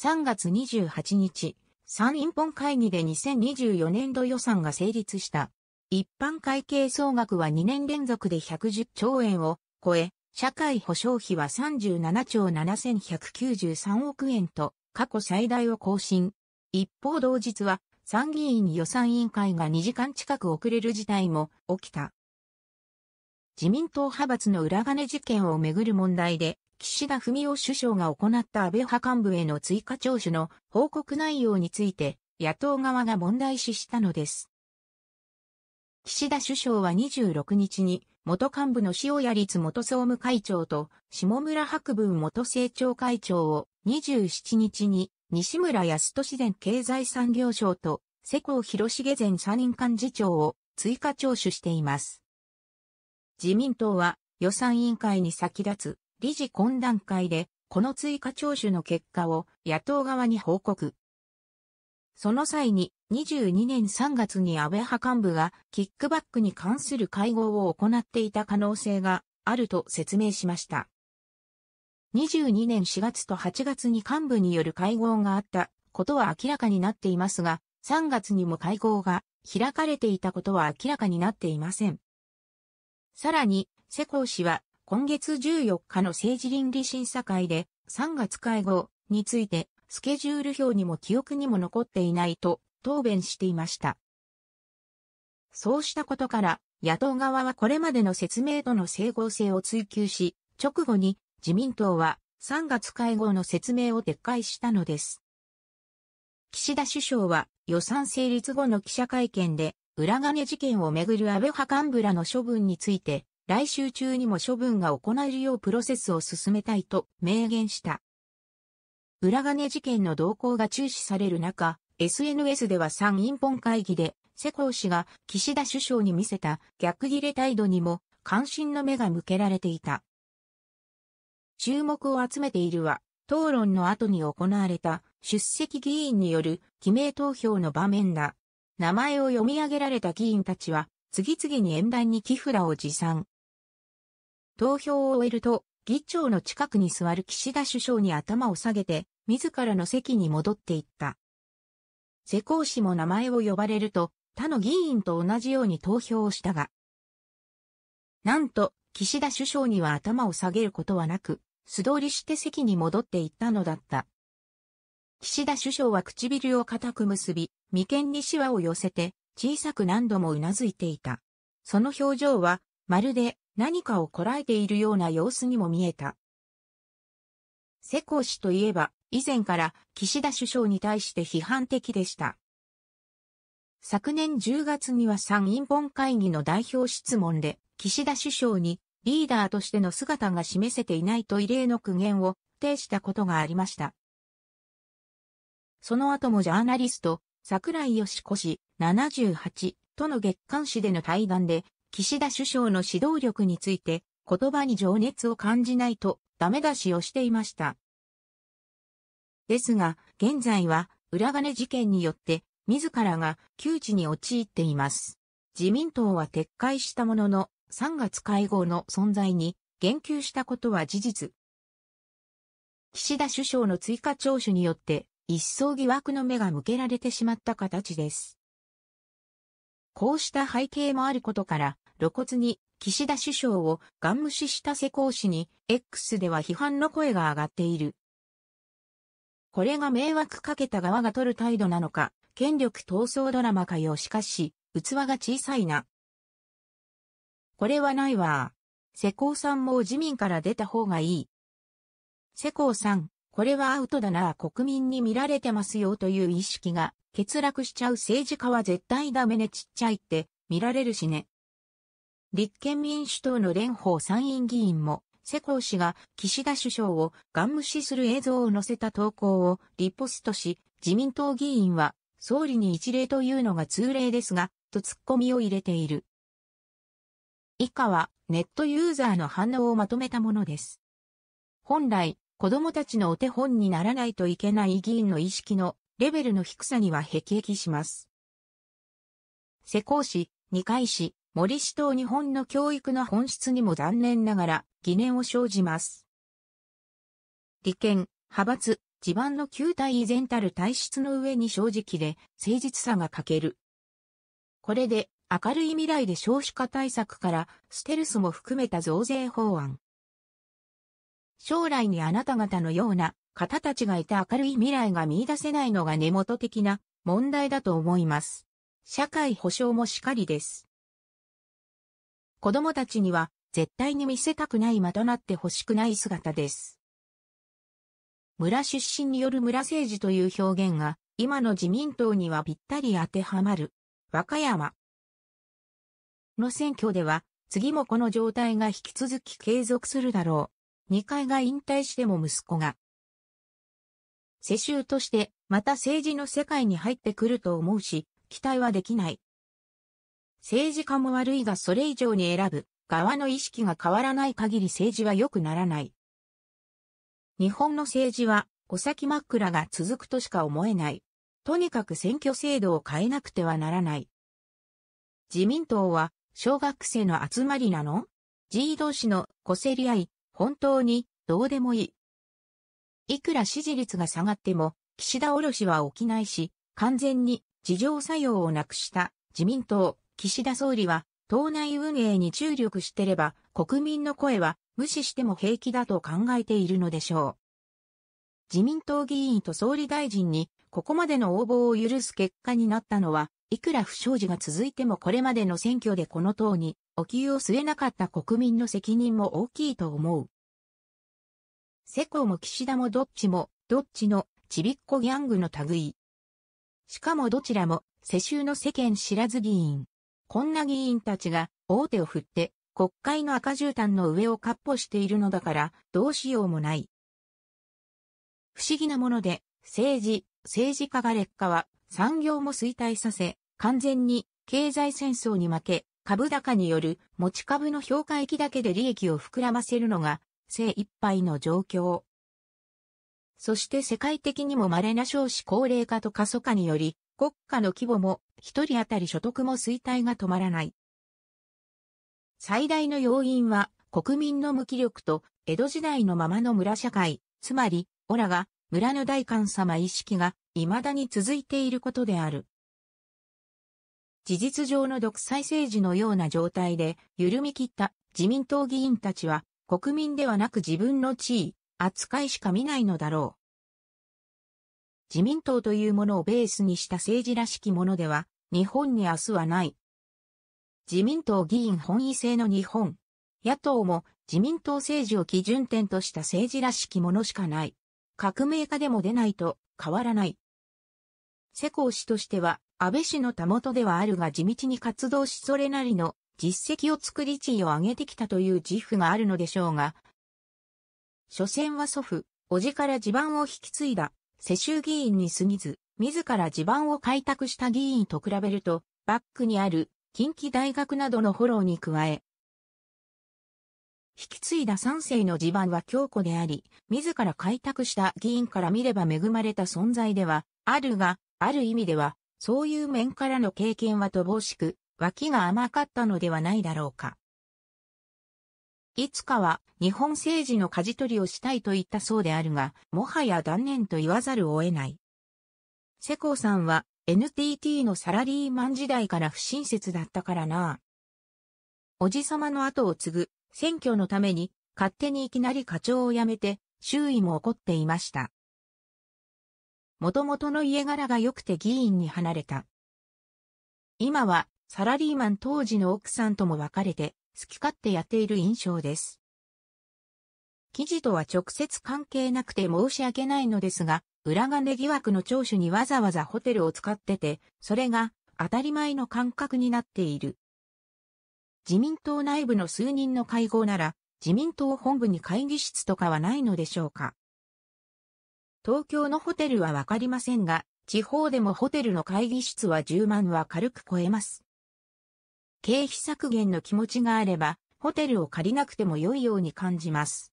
3月28日、参院本会議で2024年度予算が成立した。一般会計総額は2年連続で110兆円を超え、社会保障費は37兆7193億円と過去最大を更新。一方同日は参議院予算委員会が2時間近く遅れる事態も起きた。自民党派閥の裏金事件をめぐる問題で岸田文雄首相が行った安倍派幹部への追加聴取の報告内容について、野党側が問題視したのです。岸田首相は26日に、元幹部の塩谷律元総務会長と下村博文元政調会長を27日に西村康俊前経済産業省と世耕弘重前参院幹事長を追加聴取しています。自民党は予算委員会に先立つ理事懇談会で、この追加聴取の結果を野党側に報告。その際に、22年3月に安倍派幹部がキックバックに関する会合を行っていた可能性があると説明しました。22年4月と8月に幹部による会合があったことは明らかになっていますが、3月にも会合が開かれていたことは明らかになっていません。さらに、世耕氏は今月14日の政治倫理審査会で3月会合についてスケジュール表にも記憶にも残っていないと答弁していました。そうしたことから野党側はこれまでの説明との整合性を追求し、直後に自民党は3月会合の説明を撤回したのです。岸田首相は予算成立後の記者会見で裏金事件をめぐる安倍派幹部らの処分について来週中にも処分が行えるようプロセスを進めたいと明言した。裏金事件の動向が注視される中、SNS では参院本会議で、世耕氏が岸田首相に見せた逆ギレ態度にも関心の目が向けられていた。注目を集めているは、討論の後に行われた出席議員による記名投票の場面だ。名前を読み上げられた議員たちは、次々に演壇に木札を持参。投票を終えると、議長の近くに座る岸田首相に頭を下げて、自らの席に戻っていった。世耕氏も名前を呼ばれると、他の議員と同じように投票をしたが、なんと、岸田首相には頭を下げることはなく、素通りして席に戻っていったのだった。岸田首相は唇を固く結び、眉間にシワを寄せて、小さく何度もうなずいていた。その表情は、まるで何かをこらえているような様子にも見えた。世耕氏といえば、以前から岸田首相に対して批判的でした。昨年10月には参院本会議の代表質問で、岸田首相にリーダーとしての姿が示せていないと異例の苦言を呈したことがありました。その後もジャーナリスト、桜井よしこ氏78との月刊誌での対談で、岸田首相の指導力について、言葉に情熱を感じないとダメ出しをしていました。ですが、現在は裏金事件によって自らが窮地に陥っています。自民党は撤回したものの3月会合の存在に言及したことは事実。岸田首相の追加聴取によって一層疑惑の目が向けられてしまった形です。こうした背景もあることから、露骨に岸田首相をガン無視した世耕氏に X では批判の声が上がっている。これが迷惑かけた側が取る態度なのか、権力闘争ドラマかよしかし、器が小さいな。これはないわ。世耕さんも自民から出た方がいい。世耕さん、これはアウトだな国民に見られてますよという意識が欠落しちゃう政治家は絶対ダメねちっちゃいって見られるしね。立憲民主党の蓮舫参院議員も、世耕氏が岸田首相をガン無視する映像を載せた投稿をリポストし、自民党議員は総理に一例というのが通例ですが、と突っ込みを入れている。以下はネットユーザーの反応をまとめたものです。本来、子供たちのお手本にならないといけない議員の意識のレベルの低さには辟易します。世耕氏、二階氏、森氏と日本の教育の本質にも残念ながら疑念を生じます。利権、派閥、地盤の旧体依然たる体質の上に正直で誠実さが欠ける。これで明るい未来で少子化対策からステルスも含めた増税法案。将来にあなた方のような方たちがいた明るい未来が見出せないのが根元的な問題だと思います。社会保障もしかりです。子供たちには絶対に見せたくない間となってほしくない姿です。村出身による村政治という表現が今の自民党にはぴったり当てはまる。和歌山の選挙では次もこの状態が引き続き継続するだろう。二階が引退しても息子が世襲としてまた政治の世界に入ってくると思うし期待はできない。政治家も悪いがそれ以上に選ぶ側の意識が変わらない限り政治は良くならない。日本の政治はお先真っ暗が続くとしか思えない。とにかく選挙制度を変えなくてはならない。自民党は小学生の集まりなの？G 同士のこせり合い、本当にどうでもいい。いくら支持率が下がっても、岸田おろしは起きないし、完全に自浄作用をなくした自民党、岸田総理は、党内運営に注力してれば、国民の声は無視しても平気だと考えているのでしょう。自民党議員と総理大臣に、ここまでの応募を許す結果になったのは、いくら不祥事が続いてもこれまでの選挙でこの党に、お給を据えなかった国民の責任も大きいと思う。世耕も岸田もどっちも、どっちの、ちびっこギャングの類。しかもどちらも、世襲の世間知らず議員。こんな議員たちが大手を振って国会の赤絨毯の上をかっ歩しているのだからどうしようもない。不思議なもので政治、政治家が劣化は産業も衰退させ完全に経済戦争に負け株高による持ち株の評価益だけで利益を膨らませるのが精一杯の状況。そして世界的にも稀な少子高齢化と過疎化により、国家の規模も一人当たり所得も衰退が止まらない。最大の要因は国民の無気力と江戸時代のままの村社会、つまり、オラが村の大官様意識が未だに続いていることである。事実上の独裁政治のような状態で緩み切った自民党議員たちは国民ではなく自分の地位、扱いしか見ないのだろう。自民党というものをベースにした政治らしきものでは、日本に明日はない。自民党議員本位制の日本。野党も自民党政治を基準点とした政治らしきものしかない。革命家でも出ないと変わらない。世耕氏としては、安倍氏のたもとではあるが地道に活動しそれなりの実績を作り地位を上げてきたという自負があるのでしょうが、所詮は祖父、叔父から地盤を引き継いだ、世襲議員に過ぎず、自ら地盤を開拓した議員と比べると、バックにある近畿大学などのフォローに加え、引き継いだ三世の地盤は強固であり、自ら開拓した議員から見れば恵まれた存在では、あるが、ある意味では、そういう面からの経験は乏しく、脇が甘かったのではないだろうか。いつかは日本政治の舵取りをしたいと言ったそうであるが、もはや断念と言わざるを得ない。世耕さんは NTT のサラリーマン時代から不親切だったからな。おじさまの後を継ぐ選挙のために勝手にいきなり課長を辞めて周囲も怒っていました。もともとの家柄が良くて議員に離れた。今はサラリーマン当時の奥さんとも別れて好き勝手やっている印象です。記事とは直接関係なくて申し訳ないのですが、裏金疑惑の聴取にわざわざホテルを使ってて、それが当たり前の感覚になっている。自民党内部の数人の会合なら、自民党本部に会議室とかはないのでしょうか。東京のホテルはわかりませんが、地方でもホテルの会議室は10万は軽く超えます。経費削減の気持ちがあれば、ホテルを借りなくても良いように感じます。